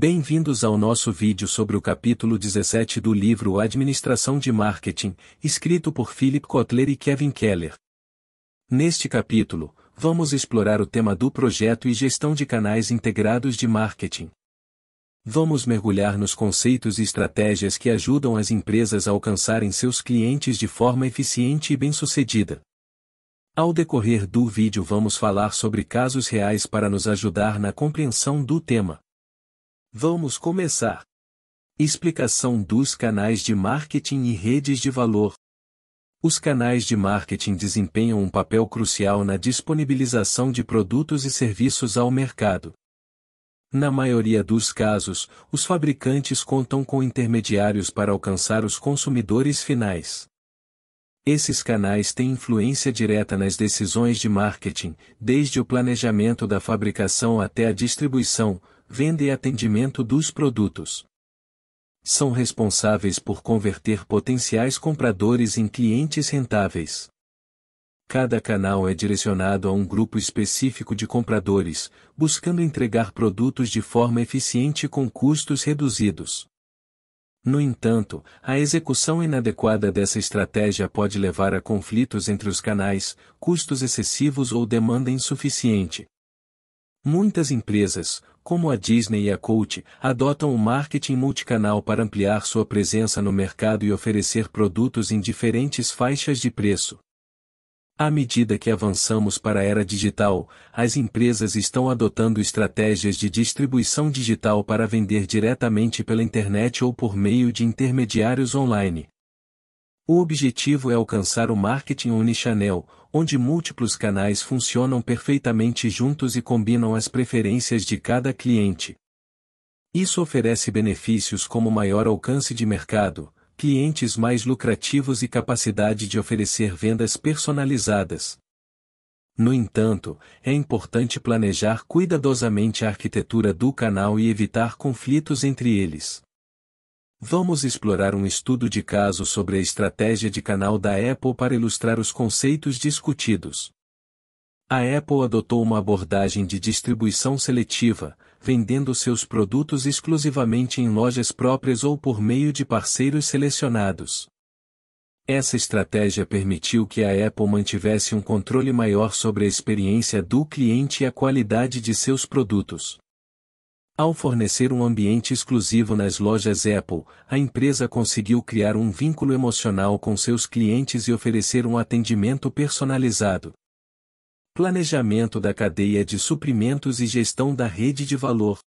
Bem-vindos ao nosso vídeo sobre o capítulo 17 do livro Administração de Marketing, escrito por Philip Kotler e Kevin Keller. Neste capítulo, vamos explorar o tema do projeto e gestão de canais integrados de marketing. Vamos mergulhar nos conceitos e estratégias que ajudam as empresas a alcançarem seus clientes de forma eficiente e bem-sucedida. Ao decorrer do vídeo, vamos falar sobre casos reais para nos ajudar na compreensão do tema. Vamos começar. Explicação dos canais de marketing e redes de valor. Os canais de marketing desempenham um papel crucial na disponibilização de produtos e serviços ao mercado. Na maioria dos casos, os fabricantes contam com intermediários para alcançar os consumidores finais. Esses canais têm influência direta nas decisões de marketing, desde o planejamento da fabricação até a distribuição, venda e atendimento dos produtos. São responsáveis por converter potenciais compradores em clientes rentáveis. Cada canal é direcionado a um grupo específico de compradores, buscando entregar produtos de forma eficiente com custos reduzidos. No entanto, a execução inadequada dessa estratégia pode levar a conflitos entre os canais, custos excessivos ou demanda insuficiente. Muitas empresas, como a Disney e a Coach, adotam o marketing multicanal para ampliar sua presença no mercado e oferecer produtos em diferentes faixas de preço. À medida que avançamos para a era digital, as empresas estão adotando estratégias de distribuição digital para vender diretamente pela internet ou por meio de intermediários online. O objetivo é alcançar o marketing unichannel, onde múltiplos canais funcionam perfeitamente juntos e combinam as preferências de cada cliente. Isso oferece benefícios como maior alcance de mercado, clientes mais lucrativos e capacidade de oferecer vendas personalizadas. No entanto, é importante planejar cuidadosamente a arquitetura do canal e evitar conflitos entre eles. Vamos explorar um estudo de caso sobre a estratégia de canal da Apple para ilustrar os conceitos discutidos. A Apple adotou uma abordagem de distribuição seletiva, vendendo seus produtos exclusivamente em lojas próprias ou por meio de parceiros selecionados. Essa estratégia permitiu que a Apple mantivesse um controle maior sobre a experiência do cliente e a qualidade de seus produtos. Ao fornecer um ambiente exclusivo nas lojas Apple, a empresa conseguiu criar um vínculo emocional com seus clientes e oferecer um atendimento personalizado. Planejamento da cadeia de suprimentos e gestão da rede de valor.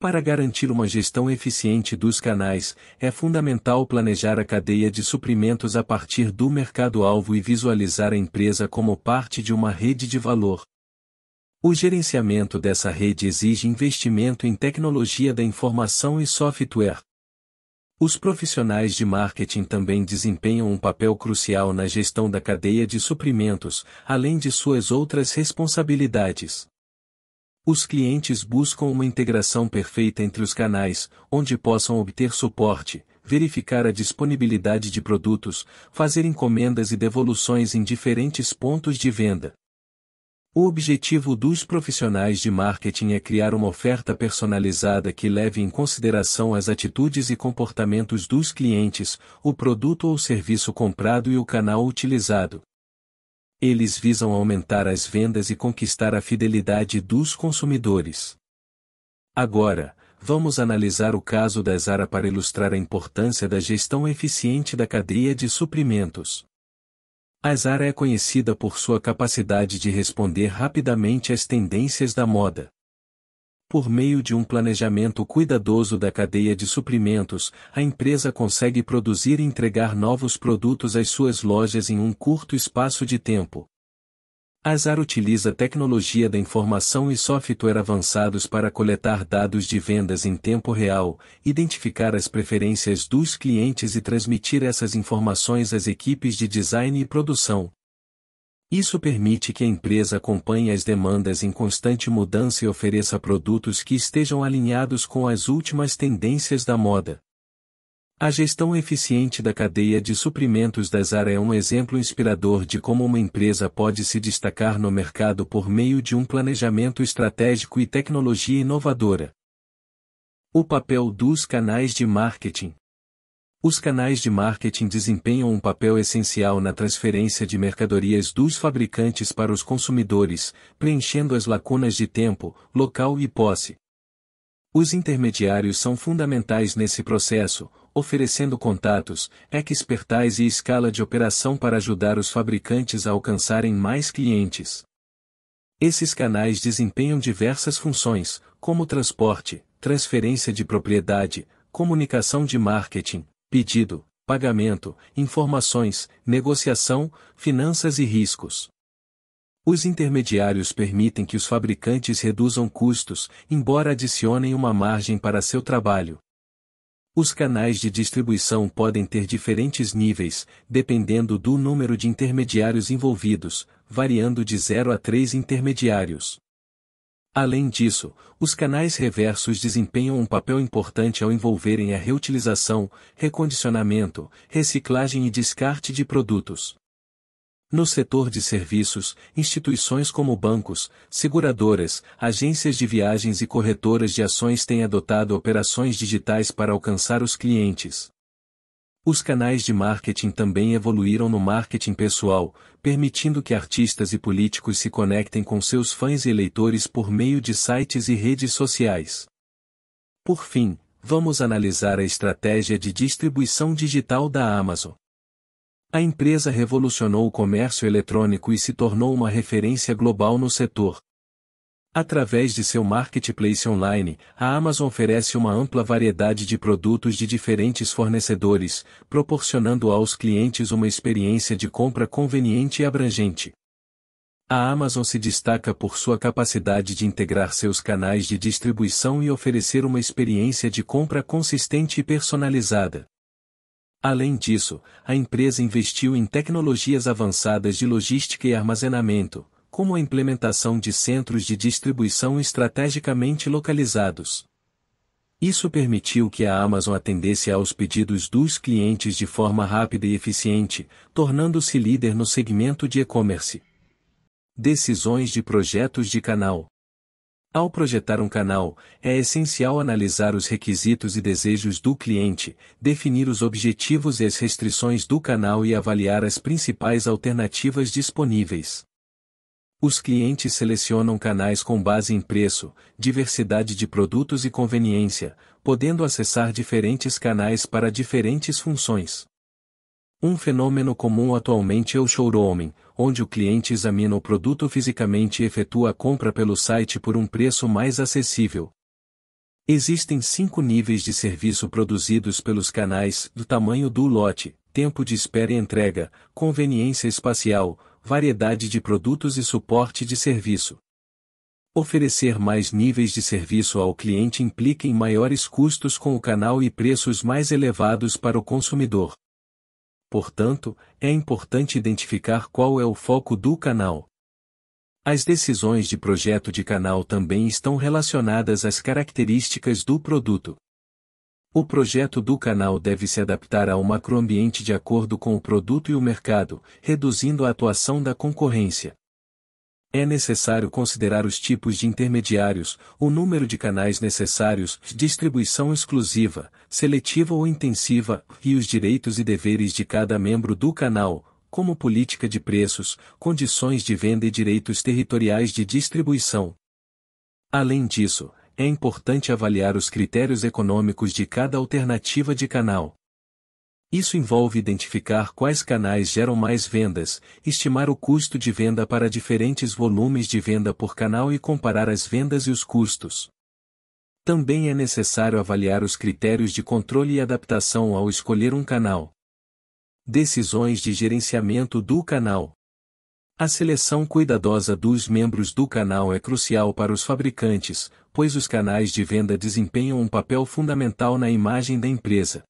Para garantir uma gestão eficiente dos canais, é fundamental planejar a cadeia de suprimentos a partir do mercado-alvo e visualizar a empresa como parte de uma rede de valor. O gerenciamento dessa rede exige investimento em tecnologia da informação e software. Os profissionais de marketing também desempenham um papel crucial na gestão da cadeia de suprimentos, além de suas outras responsabilidades. Os clientes buscam uma integração perfeita entre os canais, onde possam obter suporte, verificar a disponibilidade de produtos, fazer encomendas e devoluções em diferentes pontos de venda. O objetivo dos profissionais de marketing é criar uma oferta personalizada que leve em consideração as atitudes e comportamentos dos clientes, o produto ou serviço comprado e o canal utilizado. Eles visam aumentar as vendas e conquistar a fidelidade dos consumidores. Agora, vamos analisar o caso da Zara para ilustrar a importância da gestão eficiente da cadeia de suprimentos. A Zara é conhecida por sua capacidade de responder rapidamente às tendências da moda. Por meio de um planejamento cuidadoso da cadeia de suprimentos, a empresa consegue produzir e entregar novos produtos às suas lojas em um curto espaço de tempo, Azar utiliza tecnologia da informação e software avançados para coletar dados de vendas em tempo real, identificar as preferências dos clientes e transmitir essas informações às equipes de design e produção. Isso permite que a empresa acompanhe as demandas em constante mudança e ofereça produtos que estejam alinhados com as últimas tendências da moda. A gestão eficiente da cadeia de suprimentos da Zara é um exemplo inspirador de como uma empresa pode se destacar no mercado por meio de um planejamento estratégico e tecnologia inovadora. O papel dos canais de marketing. Os canais de marketing desempenham um papel essencial na transferência de mercadorias dos fabricantes para os consumidores, preenchendo as lacunas de tempo, local e posse. Os intermediários são fundamentais nesse processo, oferecendo contatos, expertise e escala de operação para ajudar os fabricantes a alcançarem mais clientes. Esses canais desempenham diversas funções, como transporte, transferência de propriedade, comunicação de marketing, pedido, pagamento, informações, negociação, finanças e riscos. Os intermediários permitem que os fabricantes reduzam custos, embora adicionem uma margem para seu trabalho. Os canais de distribuição podem ter diferentes níveis, dependendo do número de intermediários envolvidos, variando de 0 a 3 intermediários. Além disso, os canais reversos desempenham um papel importante ao envolverem a reutilização, recondicionamento, reciclagem e descarte de produtos. No setor de serviços, instituições como bancos, seguradoras, agências de viagens e corretoras de ações têm adotado operações digitais para alcançar os clientes. Os canais de marketing também evoluíram no marketing pessoal, permitindo que artistas e políticos se conectem com seus fãs e eleitores por meio de sites e redes sociais. Por fim, vamos analisar a estratégia de distribuição digital da Amazon. A empresa revolucionou o comércio eletrônico e se tornou uma referência global no setor. Através de seu marketplace online, a Amazon oferece uma ampla variedade de produtos de diferentes fornecedores, proporcionando aos clientes uma experiência de compra conveniente e abrangente. A Amazon se destaca por sua capacidade de integrar seus canais de distribuição e oferecer uma experiência de compra consistente e personalizada. Além disso, a empresa investiu em tecnologias avançadas de logística e armazenamento, como a implementação de centros de distribuição estrategicamente localizados. Isso permitiu que a Amazon atendesse aos pedidos dos clientes de forma rápida e eficiente, tornando-se líder no segmento de e-commerce. Decisões de projetos de canal ao projetar um canal, é essencial analisar os requisitos e desejos do cliente, definir os objetivos e as restrições do canal e avaliar as principais alternativas disponíveis. Os clientes selecionam canais com base em preço, diversidade de produtos e conveniência, podendo acessar diferentes canais para diferentes funções. Um fenômeno comum atualmente é o showrooming, onde o cliente examina o produto fisicamente e efetua a compra pelo site por um preço mais acessível. Existem cinco níveis de serviço produzidos pelos canais, do tamanho do lote, tempo de espera e entrega, conveniência espacial, variedade de produtos e suporte de serviço. Oferecer mais níveis de serviço ao cliente implica em maiores custos com o canal e preços mais elevados para o consumidor portanto, é importante identificar qual é o foco do canal. As decisões de projeto de canal também estão relacionadas às características do produto. O projeto do canal deve se adaptar ao macroambiente de acordo com o produto e o mercado, reduzindo a atuação da concorrência. É necessário considerar os tipos de intermediários, o número de canais necessários, distribuição exclusiva, seletiva ou intensiva, e os direitos e deveres de cada membro do canal, como política de preços, condições de venda e direitos territoriais de distribuição. Além disso, é importante avaliar os critérios econômicos de cada alternativa de canal. Isso envolve identificar quais canais geram mais vendas, estimar o custo de venda para diferentes volumes de venda por canal e comparar as vendas e os custos. Também é necessário avaliar os critérios de controle e adaptação ao escolher um canal. Decisões de gerenciamento do canal. A seleção cuidadosa dos membros do canal é crucial para os fabricantes, pois os canais de venda desempenham um papel fundamental na imagem da empresa.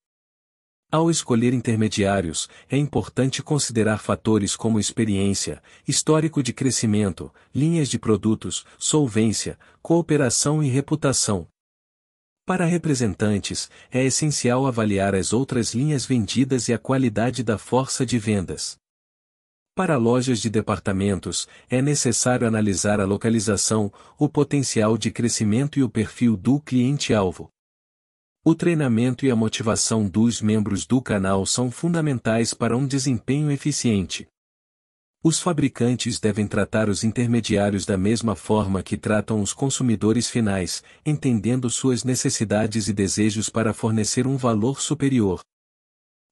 Ao escolher intermediários, é importante considerar fatores como experiência, histórico de crescimento, linhas de produtos, solvência, cooperação e reputação. Para representantes, é essencial avaliar as outras linhas vendidas e a qualidade da força de vendas. Para lojas de departamentos, é necessário analisar a localização, o potencial de crescimento e o perfil do cliente-alvo. O treinamento e a motivação dos membros do canal são fundamentais para um desempenho eficiente. Os fabricantes devem tratar os intermediários da mesma forma que tratam os consumidores finais, entendendo suas necessidades e desejos para fornecer um valor superior.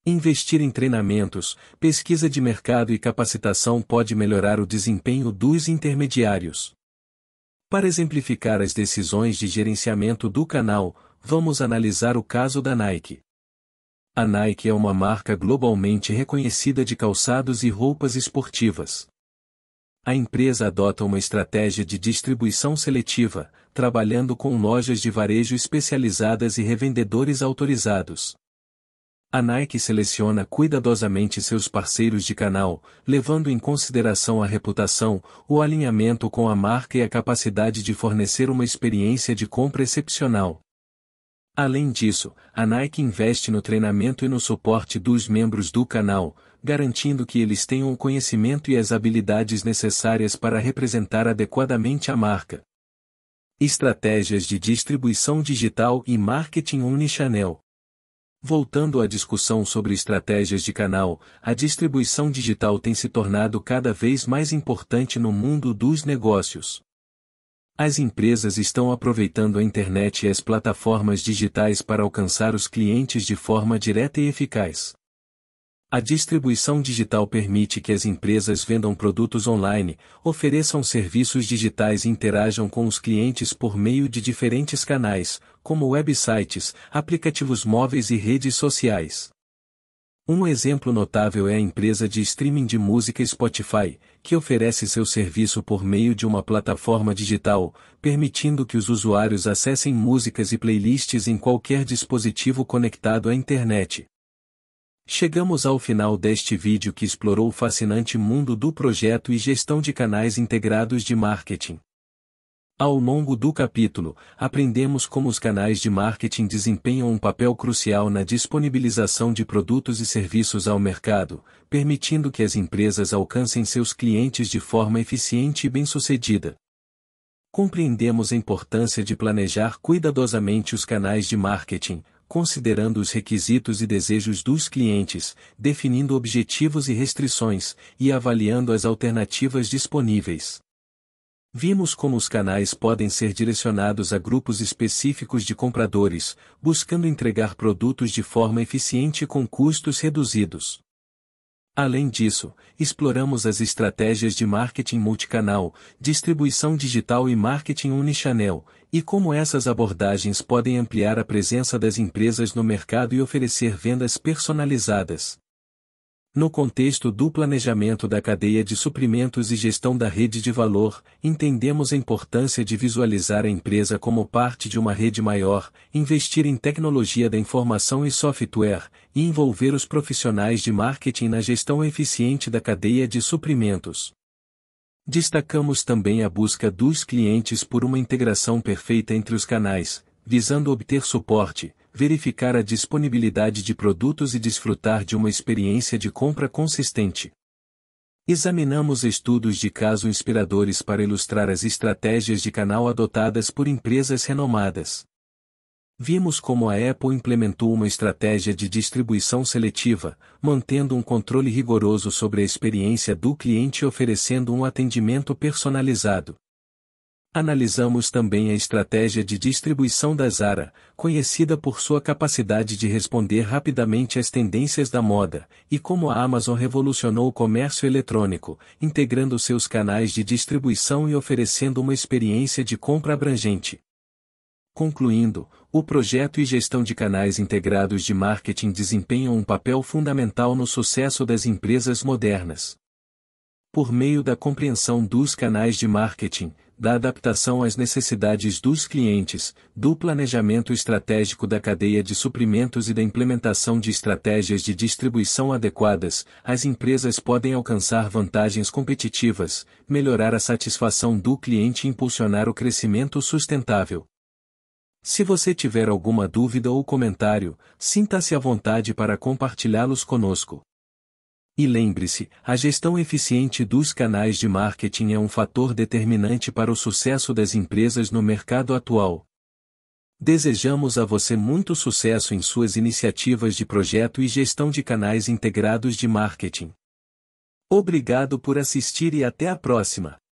Investir em treinamentos, pesquisa de mercado e capacitação pode melhorar o desempenho dos intermediários. Para exemplificar as decisões de gerenciamento do canal, vamos analisar o caso da Nike. A Nike é uma marca globalmente reconhecida de calçados e roupas esportivas. A empresa adota uma estratégia de distribuição seletiva, trabalhando com lojas de varejo especializadas e revendedores autorizados. A Nike seleciona cuidadosamente seus parceiros de canal, levando em consideração a reputação, o alinhamento com a marca e a capacidade de fornecer uma experiência de compra excepcional. Além disso, a Nike investe no treinamento e no suporte dos membros do canal, garantindo que eles tenham o conhecimento e as habilidades necessárias para representar adequadamente a marca. Estratégias de distribuição digital e marketing unichannel. Voltando à discussão sobre estratégias de canal, a distribuição digital tem se tornado cada vez mais importante no mundo dos negócios. As empresas estão aproveitando a internet e as plataformas digitais para alcançar os clientes de forma direta e eficaz. A distribuição digital permite que as empresas vendam produtos online, ofereçam serviços digitais e interajam com os clientes por meio de diferentes canais, como websites, aplicativos móveis e redes sociais. Um exemplo notável é a empresa de streaming de música Spotify, que oferece seu serviço por meio de uma plataforma digital, permitindo que os usuários acessem músicas e playlists em qualquer dispositivo conectado à internet. Chegamos ao final deste vídeo que explorou o fascinante mundo do projeto e gestão de canais integrados de marketing. Ao longo do capítulo, aprendemos como os canais de marketing desempenham um papel crucial na disponibilização de produtos e serviços ao mercado, permitindo que as empresas alcancem seus clientes de forma eficiente e bem-sucedida. Compreendemos a importância de planejar cuidadosamente os canais de marketing, considerando os requisitos e desejos dos clientes, definindo objetivos e restrições, e avaliando as alternativas disponíveis. Vimos como os canais podem ser direcionados a grupos específicos de compradores, buscando entregar produtos de forma eficiente com custos reduzidos. Além disso, exploramos as estratégias de marketing multicanal, distribuição digital e marketing unichannel, e como essas abordagens podem ampliar a presença das empresas no mercado e oferecer vendas personalizadas no contexto do planejamento da cadeia de suprimentos e gestão da rede de valor, entendemos a importância de visualizar a empresa como parte de uma rede maior, investir em tecnologia da informação e software, e envolver os profissionais de marketing na gestão eficiente da cadeia de suprimentos. Destacamos também a busca dos clientes por uma integração perfeita entre os canais, visando obter suporte, verificar a disponibilidade de produtos e desfrutar de uma experiência de compra consistente. Examinamos estudos de caso inspiradores para ilustrar as estratégias de canal adotadas por empresas renomadas. Vimos como a Apple implementou uma estratégia de distribuição seletiva, mantendo um controle rigoroso sobre a experiência do cliente e oferecendo um atendimento personalizado. Analisamos também a estratégia de distribuição da Zara, conhecida por sua capacidade de responder rapidamente às tendências da moda, e como a Amazon revolucionou o comércio eletrônico, integrando seus canais de distribuição e oferecendo uma experiência de compra abrangente. Concluindo, o projeto e gestão de canais integrados de marketing desempenham um papel fundamental no sucesso das empresas modernas. Por meio da compreensão dos canais de marketing, da adaptação às necessidades dos clientes, do planejamento estratégico da cadeia de suprimentos e da implementação de estratégias de distribuição adequadas, as empresas podem alcançar vantagens competitivas, melhorar a satisfação do cliente e impulsionar o crescimento sustentável. Se você tiver alguma dúvida ou comentário, sinta-se à vontade para compartilhá-los conosco. E lembre-se, a gestão eficiente dos canais de marketing é um fator determinante para o sucesso das empresas no mercado atual. Desejamos a você muito sucesso em suas iniciativas de projeto e gestão de canais integrados de marketing. Obrigado por assistir e até a próxima!